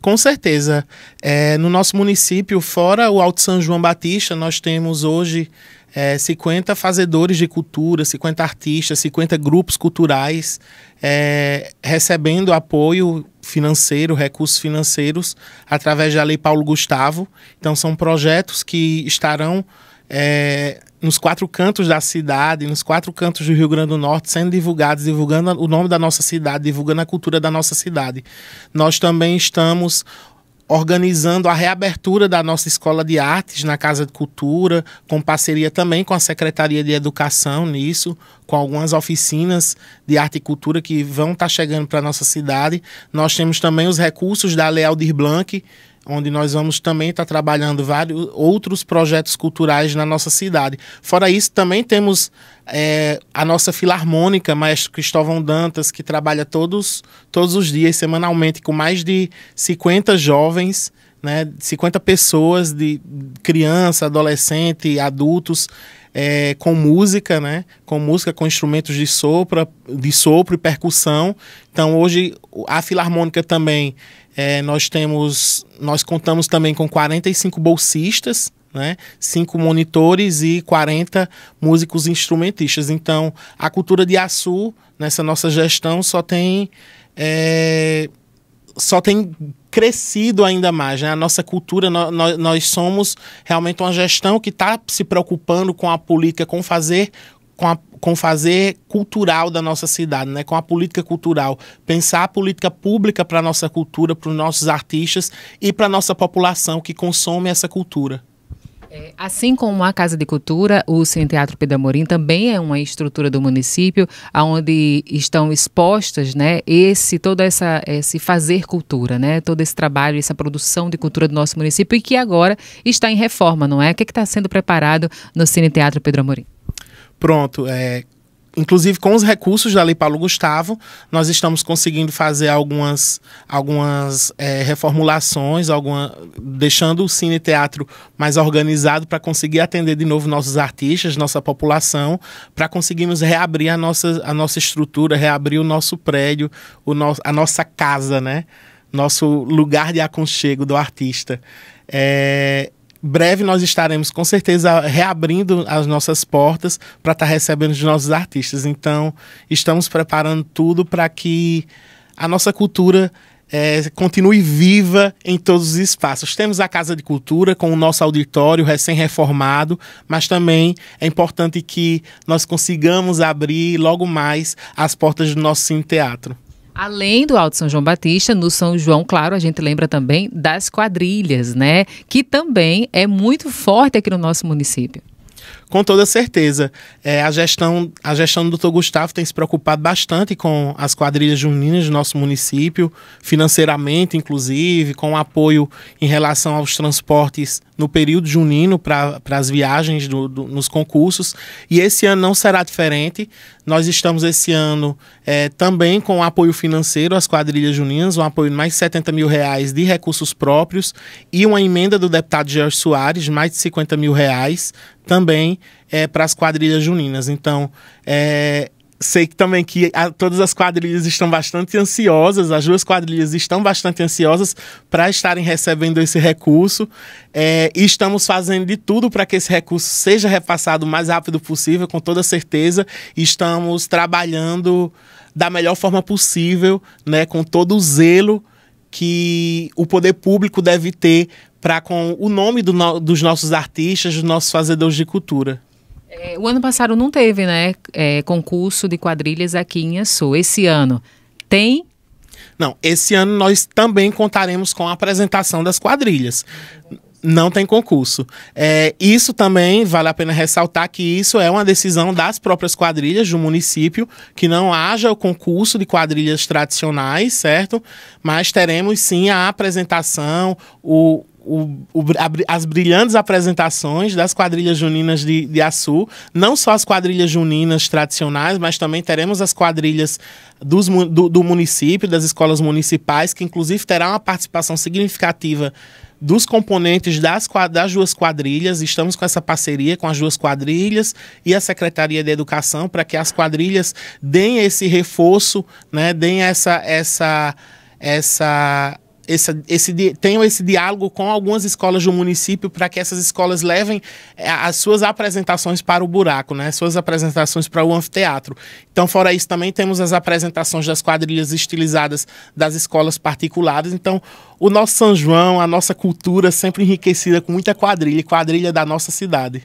Com certeza. É, no nosso município, fora o Alto São João Batista, nós temos hoje é, 50 fazedores de cultura, 50 artistas, 50 grupos culturais é, recebendo apoio financeiro, recursos financeiros, através da Lei Paulo Gustavo. Então, são projetos que estarão é, nos quatro cantos da cidade, nos quatro cantos do Rio Grande do Norte, sendo divulgados, divulgando o nome da nossa cidade, divulgando a cultura da nossa cidade. Nós também estamos organizando a reabertura da nossa escola de artes na Casa de Cultura, com parceria também com a Secretaria de Educação nisso, com algumas oficinas de arte e cultura que vão estar tá chegando para a nossa cidade. Nós temos também os recursos da Lealdir Blanc, onde nós vamos também estar tá trabalhando vários outros projetos culturais na nossa cidade. Fora isso, também temos é, a nossa filarmônica, Maestro Cristóvão Dantas, que trabalha todos, todos os dias, semanalmente, com mais de 50 jovens né, 50 pessoas, de criança, adolescente, adultos, é, com música, né? Com música, com instrumentos de sopro, de sopro e percussão. Então hoje a filarmônica também é, nós temos, nós contamos também com 45 bolsistas, né? Cinco monitores e 40 músicos instrumentistas. Então a cultura de Açu nessa nossa gestão só tem é, só tem crescido ainda mais. Né? A nossa cultura, no, no, nós somos realmente uma gestão que está se preocupando com a política, com fazer. Com, a, com fazer cultural da nossa cidade, né? com a política cultural. Pensar a política pública para a nossa cultura, para os nossos artistas e para a nossa população que consome essa cultura. É, assim como a Casa de Cultura, o Cine Teatro Pedro Amorim também é uma estrutura do município, onde estão expostas né, esse, todo essa, esse fazer cultura, né, todo esse trabalho, essa produção de cultura do nosso município e que agora está em reforma, não é? O que é está sendo preparado no Cine Teatro Pedro Amorim? Pronto, é, inclusive com os recursos da Lei Paulo Gustavo, nós estamos conseguindo fazer algumas, algumas é, reformulações, alguma, deixando o cine teatro mais organizado para conseguir atender de novo nossos artistas, nossa população, para conseguirmos reabrir a nossa, a nossa estrutura, reabrir o nosso prédio, o no, a nossa casa, né? Nosso lugar de aconchego do artista. É, breve nós estaremos com certeza reabrindo as nossas portas para estar tá recebendo os nossos artistas. Então, estamos preparando tudo para que a nossa cultura é, continue viva em todos os espaços. Temos a Casa de Cultura com o nosso auditório recém-reformado, mas também é importante que nós consigamos abrir logo mais as portas do nosso Cine Teatro. Além do Alto São João Batista, no São João, claro, a gente lembra também das quadrilhas, né? Que também é muito forte aqui no nosso município. Com toda certeza. É, a, gestão, a gestão do doutor Gustavo tem se preocupado bastante com as quadrilhas juninas do nosso município, financeiramente, inclusive, com apoio em relação aos transportes no período junino para as viagens do, do, nos concursos. E esse ano não será diferente. Nós estamos esse ano é, também com apoio financeiro às quadrilhas juninas, um apoio de mais de 70 mil reais de recursos próprios e uma emenda do deputado George Soares, mais de 50 mil reais, também é, para as quadrilhas juninas. Então, é, sei que também que a, todas as quadrilhas estão bastante ansiosas, as duas quadrilhas estão bastante ansiosas para estarem recebendo esse recurso é, e estamos fazendo de tudo para que esse recurso seja repassado o mais rápido possível, com toda certeza. Estamos trabalhando da melhor forma possível, né, com todo o zelo que o poder público deve ter para com o nome do no, dos nossos artistas, dos nossos fazedores de cultura. É, o ano passado não teve, né, é, concurso de quadrilhas aqui em Açu. Esse ano tem? Não, esse ano nós também contaremos com a apresentação das quadrilhas não tem concurso. É, isso também vale a pena ressaltar que isso é uma decisão das próprias quadrilhas do município, que não haja o concurso de quadrilhas tradicionais, certo? Mas teremos sim a apresentação, o, o, o, as brilhantes apresentações das quadrilhas juninas de, de Açu, não só as quadrilhas juninas tradicionais, mas também teremos as quadrilhas dos, do, do município, das escolas municipais, que inclusive terá uma participação significativa dos componentes das, das duas quadrilhas. Estamos com essa parceria com as duas quadrilhas e a Secretaria de Educação para que as quadrilhas deem esse reforço, né, deem essa, essa, essa esse, esse, tenham esse diálogo com algumas escolas do município para que essas escolas levem é, as suas apresentações para o buraco, né? suas apresentações para o anfiteatro. Então, fora isso, também temos as apresentações das quadrilhas estilizadas das escolas particulares. Então, o nosso São João, a nossa cultura sempre enriquecida com muita quadrilha, quadrilha da nossa cidade.